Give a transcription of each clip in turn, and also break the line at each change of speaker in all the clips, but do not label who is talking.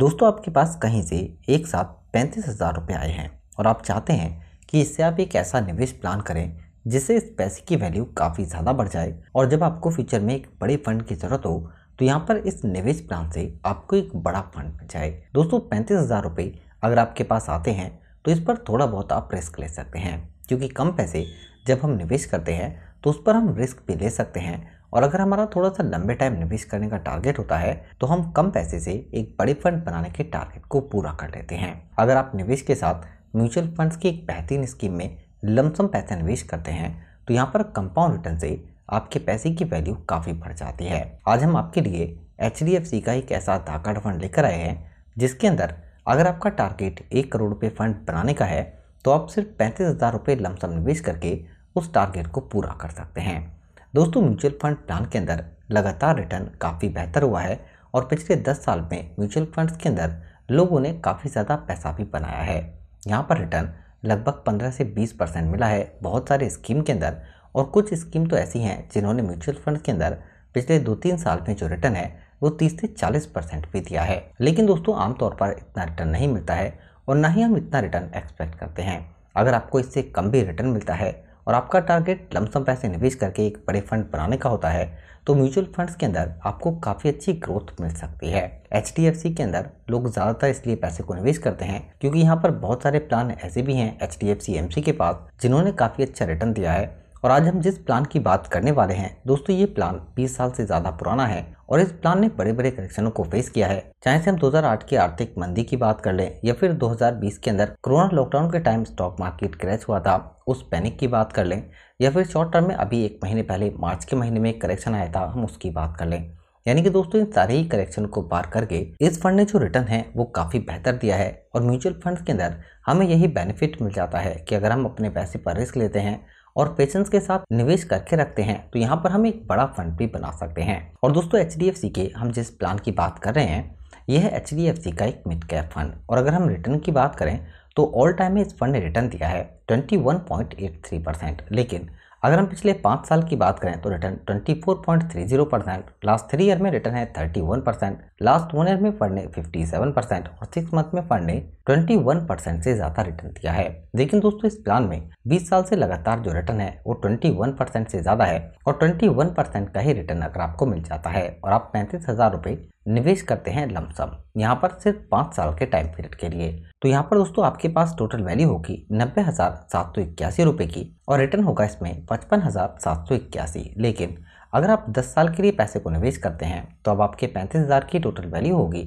दोस्तों आपके पास कहीं से एक साथ पैंतीस हज़ार रुपये आए हैं और आप चाहते हैं कि इससे आप एक ऐसा निवेश प्लान करें जिससे इस पैसे की वैल्यू काफ़ी ज़्यादा बढ़ जाए और जब आपको फ्यूचर में एक बड़े फंड की ज़रूरत हो तो यहाँ पर इस निवेश प्लान से आपको एक बड़ा फंड मिल जाए दोस्तों पैंतीस हज़ार रुपये अगर आपके पास आते हैं तो इस पर थोड़ा बहुत आप रिस्क ले सकते हैं क्योंकि कम पैसे जब हम निवेश करते हैं तो उस पर हम रिस्क भी ले सकते हैं और अगर हमारा थोड़ा सा लंबे टाइम निवेश करने का टारगेट होता है तो हम कम पैसे से एक बड़े फंड बनाने के टारगेट को पूरा कर लेते हैं अगर आप निवेश के साथ म्यूचुअल फंड्स की एक बेहतरीन स्कीम में लमसम पैसे निवेश करते हैं तो यहाँ पर कंपाउंड रिटर्न से आपके पैसे की वैल्यू काफ़ी बढ़ जाती है आज हम आपके लिए एच का एक ऐसा धाकड़ फंड लेकर आए हैं जिसके अंदर अगर आपका टारगेट एक करोड़ रुपये फंड बनाने का है तो आप सिर्फ पैंतीस हज़ार रुपये लमसम निवेश करके उस टारगेट को पूरा कर सकते हैं दोस्तों म्यूचुअल फंड प्लान के अंदर लगातार रिटर्न काफ़ी बेहतर हुआ है और पिछले 10 साल में म्यूचुअल फंड्स के अंदर लोगों ने काफ़ी ज़्यादा पैसा भी बनाया है यहाँ पर रिटर्न लगभग 15 से 20 परसेंट मिला है बहुत सारे स्कीम के अंदर और कुछ स्कीम तो ऐसी हैं जिन्होंने म्यूचुअल फंड के अंदर पिछले दो तीन साल में जो रिटर्न है वो तीस से चालीस परसेंट भी दिया है लेकिन दोस्तों आमतौर पर इतना रिटर्न नहीं मिलता है और ना ही हम इतना रिटर्न एक्सपेक्ट करते हैं अगर आपको इससे कम भी रिटर्न मिलता है और आपका टारगेट लमसम पैसे निवेश करके एक बड़े फंड बनाने का होता है तो म्यूचुअल फंड्स के अंदर आपको काफ़ी अच्छी ग्रोथ मिल सकती है एच के अंदर लोग ज़्यादातर इसलिए पैसे को निवेश करते हैं क्योंकि यहाँ पर बहुत सारे प्लान ऐसे भी हैं एच डी के पास जिन्होंने काफ़ी अच्छा रिटर्न दिया है और आज हम जिस प्लान की बात करने वाले हैं दोस्तों ये प्लान 20 साल से ज़्यादा पुराना है और इस प्लान ने बड़े बड़े करेक्शनों को फेस किया है चाहे से हम 2008 की आर्थिक मंदी की बात कर लें या फिर 2020 के अंदर कोरोना लॉकडाउन के टाइम स्टॉक मार्केट क्रैश हुआ था उस पैनिक की बात कर लें या फिर शॉर्ट टर्म में अभी एक महीने पहले मार्च के महीने में करेक्शन आया था हम उसकी बात कर लें यानी कि दोस्तों इन सारे ही करेक्शन को पार करके इस फंड ने जो रिटर्न है वो काफ़ी बेहतर दिया है और म्यूचुअल फंड के अंदर हमें यही बेनिफिट मिल जाता है कि अगर हम अपने पैसे पर रिस्क लेते हैं और पेशेंस के साथ निवेश करके रखते हैं तो यहाँ पर हम एक बड़ा फंड भी बना सकते हैं और दोस्तों एच के हम जिस प्लान की बात कर रहे हैं यह है एच का एक मिड कैप फंड और अगर हम रिटर्न की बात करें तो ऑल टाइम में इस फंड ने रिटर्न दिया है 21.83 परसेंट लेकिन अगर हम पिछले पाँच साल की बात करें तो return 24.30 percent last three year में रिटर्न है 31 परसेंट लास्ट वन ईयर में पढ़ने 57 परसेंट और सिक्स मंथ में पढ़ने ने 21 परसेंट से ज़्यादा रिटर्न दिया है लेकिन दोस्तों इस प्लान में 20 साल से लगातार जो रिटर्न है वो 21 परसेंट से ज़्यादा है और 21 परसेंट का ही रिटर्न अगर आपको मिल जाता है और आप पैंतीस हज़ार रुपये निवेश करते हैं लमसम यहाँ पर सिर्फ पाँच साल के टाइम पीरियड के लिए तो यहाँ पर दोस्तों आपके पास टोटल वैल्यू होगी नब्बे हज़ार सात सौ इक्यासी रुपए की और रिटर्न होगा इसमें पचपन हज़ार सात सौ इक्यासी लेकिन अगर आप 10 साल के लिए पैसे को निवेश करते हैं तो अब आपके पैंतीस हज़ार की टोटल वैल्यू होगी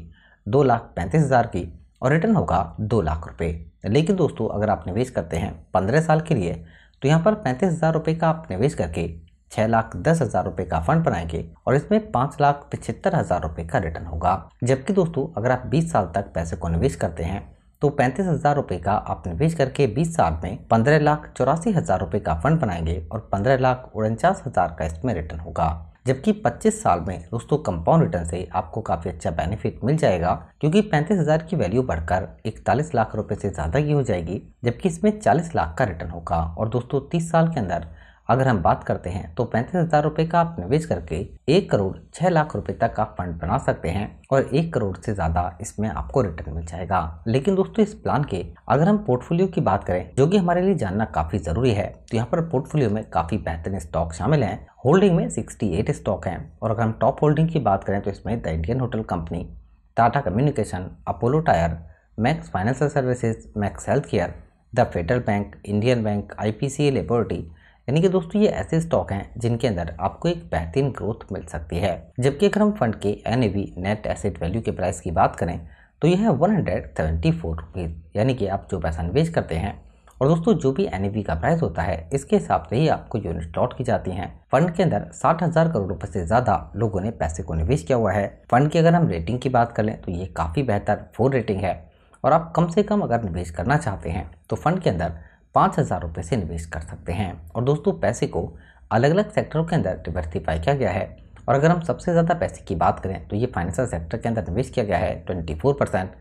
दो लाख पैंतीस हज़ार की और रिटर्न होगा दो लाख रुपये लेकिन दोस्तों अगर आप निवेश करते हैं पंद्रह साल के लिए तो यहाँ पर पैंतीस हज़ार रुपये का आप निवेश करके छः लाख दस हज़ार रुपये का फंड बनाएंगे और इसमें पाँच लाख पचहत्तर हज़ार रुपये का रिटर्न होगा जबकि दोस्तों अगर आप बीस साल तक पैसे को निवेश करते हैं तो पैंतीस हज़ार रुपये का आप निवेश करके 20 साल में पंद्रह लाख चौरासी हज़ार रुपये का फंड बनाएंगे और पंद्रह लाख उनचास हज़ार का इसमें रिटर्न होगा जबकि 25 साल में दोस्तों कंपाउंड रिटर्न से आपको काफ़ी अच्छा बेनिफिट मिल जाएगा क्योंकि हजार की वैल्यू बढ़कर इकतालीस लाख रुपए से ज़्यादा की हो जाएगी जबकि इसमें चालीस लाख का रिटर्न होगा और दोस्तों तीस साल के अंदर अगर हम बात करते हैं तो पैंतीस हजार रुपये का आप निवेश करके एक करोड़ छह लाख रुपए तक का फंड बना सकते हैं और एक करोड़ से ज्यादा इसमें आपको रिटर्न मिल जाएगा लेकिन दोस्तों इस प्लान के अगर हम पोर्टफोलियो की बात करें जो कि हमारे लिए जानना काफी जरूरी है तो यहाँ पर पोर्टफोलियो में काफी बेहतरीन स्टॉक शामिल है होल्डिंग में सिक्सटी स्टॉक है और अगर हम टॉप होल्डिंग की बात करें तो इसमें the Indian hotel company Tata communication Apollo tyre Max financial services Max health care the Federal bank Indian bank I P C laboratory यानी कि दोस्तों ये ऐसे स्टॉक हैं जिनके अंदर आपको एक बेहतरीन ग्रोथ मिल सकती है जबकि अगर हम फंड के एन नेट एसेट वैल्यू के प्राइस की बात करें तो यह है one hundred seventy four rupees यानी कि आप जो पैसा निवेश करते हैं और दोस्तों जो भी एन का प्राइस होता है इसके हिसाब से ही आपको यूनिट डॉट की जाती हैं फंड के अंदर साठ हजार करोड़ रुपए से ज्यादा लोगों ने पैसे को निवेश किया हुआ है फंड की अगर हम रेटिंग की बात कर लें तो ये काफ़ी बेहतर फोर रेटिंग है और आप कम से कम अगर निवेश करना चाहते हैं तो फंड के अंदर पाँच हज़ार रुपये से निवेश कर सकते हैं और दोस्तों पैसे को अलग अलग सेक्टरों के अंदर डिवर्सीफाई किया गया है और अगर हम सबसे ज़्यादा पैसे की बात करें तो ये फाइनेंशियल सेक्टर के अंदर निवेश किया गया है ट्वेंटी फोर परसेंट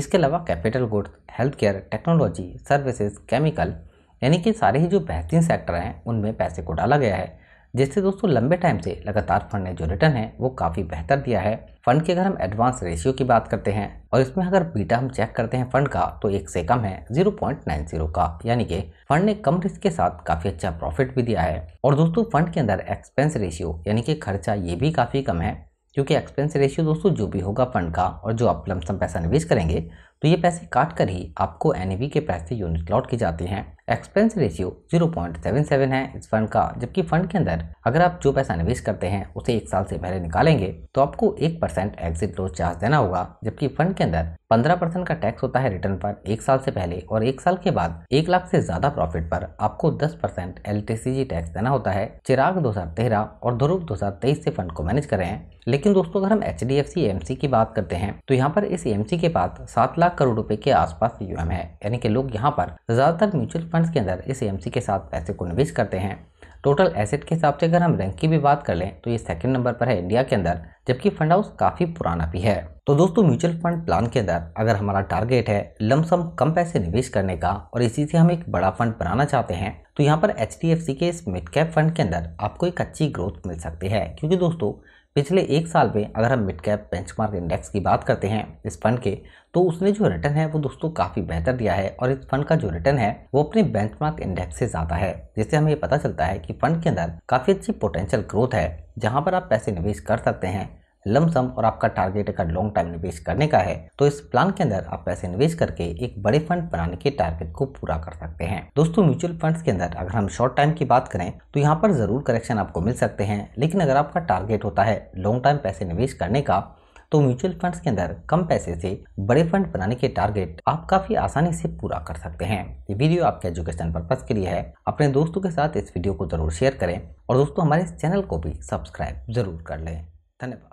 इसके अलावा capital goods health care technology services chemical यानी कि सारे ही जो बेहतरीन सेक्टर हैं उनमें पैसे को डाला गया है जिससे दोस्तों लंबे टाइम से लगातार फंड ने जो रिटर्न है वो काफ़ी बेहतर दिया है फंड की अगर हम एडवांस रेशियो की बात करते हैं और इसमें अगर बीटा हम चेक करते हैं फंड का तो एक से कम है 0.90 का यानी कि फंड ने कम रिस्क के साथ काफ़ी अच्छा प्रॉफिट भी दिया है और दोस्तों फंड के अंदर एक्सपेंस रेशियो यानी कि खर्चा ये भी काफ़ी कम है क्योंकि एक्सपेंस रेशियो दोस्तों जो भी होगा फंड का और जो आप लमसम पैसा निवेश करेंगे तो ये पैसे काट कर ही आपको एन के पैसे यूनिट लौट के जाते हैं एक्सपेंस रेशियो 0.77 है इस फंड का जबकि फंड के अंदर अगर आप जो पैसा निवेश करते हैं उसे एक साल से पहले निकालेंगे तो आपको एक परसेंट एग्जिट लॉस चार्ज देना होगा जबकि फंड के अंदर 15 परसेंट का टैक्स होता है रिटर्न पर एक साल से पहले और एक साल के बाद एक लाख से ज्यादा प्रॉफिट पर आपको 10 परसेंट एलटीसीजी टैक्स देना होता है चिराग दो और ध्रुव 2023 से फंड को मैनेज कर रहे हैं लेकिन दोस्तों अगर हम H D F C M C की बात करते हैं तो यहाँ पर इस एम सी के पास सात लाख लाख करोड़ रुपए के आसपास यूएम है यानी कि लोग यहाँ पर ज़्यादातर म्यूचुअल फंड्स के अंदर इस एएमसी के साथ पैसे को निवेश करते हैं टोटल एसेट के हिसाब से अगर हम रैंक की भी बात कर लें तो ये सेकंड नंबर पर है इंडिया के अंदर जबकि फंड हाउस काफ़ी पुराना भी है तो दोस्तों म्यूचुअल फंड प्लान के अंदर अगर हमारा टारगेट है लमसम कम पैसे निवेश करने का और इसी से हम एक बड़ा फंड बनाना चाहते हैं तो यहाँ पर एच के इस मिड कैप फंड के अंदर आपको एक अच्छी ग्रोथ मिल सकती है क्योंकि दोस्तों पिछले एक साल में अगर हम मिड कैप बेंचमार्क इंडेक्स की बात करते हैं इस फंड के तो उसने जो रिटर्न है वो दोस्तों काफ़ी बेहतर दिया है और इस फंड का जो रिटर्न है वो अपने बेंचमार्क इंडेक्स से ज़्यादा है जिससे हमें ये पता चलता है कि फंड के अंदर काफ़ी अच्छी पोटेंशियल ग्रोथ है जहाँ पर आप पैसे निवेश कर सकते हैं लमसम और आपका टारगेट अगर लॉन्ग टाइम निवेश करने का है तो इस प्लान के अंदर आप पैसे निवेश करके एक बड़े फंड बनाने के टारगेट को पूरा कर सकते हैं दोस्तों म्यूचुअल फंड्स के अंदर अगर हम शॉर्ट टाइम की बात करें तो यहाँ पर जरूर करेक्शन आपको मिल सकते हैं लेकिन अगर आपका टारगेट होता है लॉन्ग टाइम पैसे निवेश करने का तो म्यूचुअल फंड्स के अंदर कम पैसे से बड़े फंड बनाने के टारगेट आप काफी आसानी से पूरा कर सकते हैं ये वीडियो आपके एजुकेशन पर्पज के लिए है अपने दोस्तों के साथ इस वीडियो को जरूर शेयर करें और दोस्तों हमारे चैनल को भी सब्सक्राइब जरूर कर लें धन्यवाद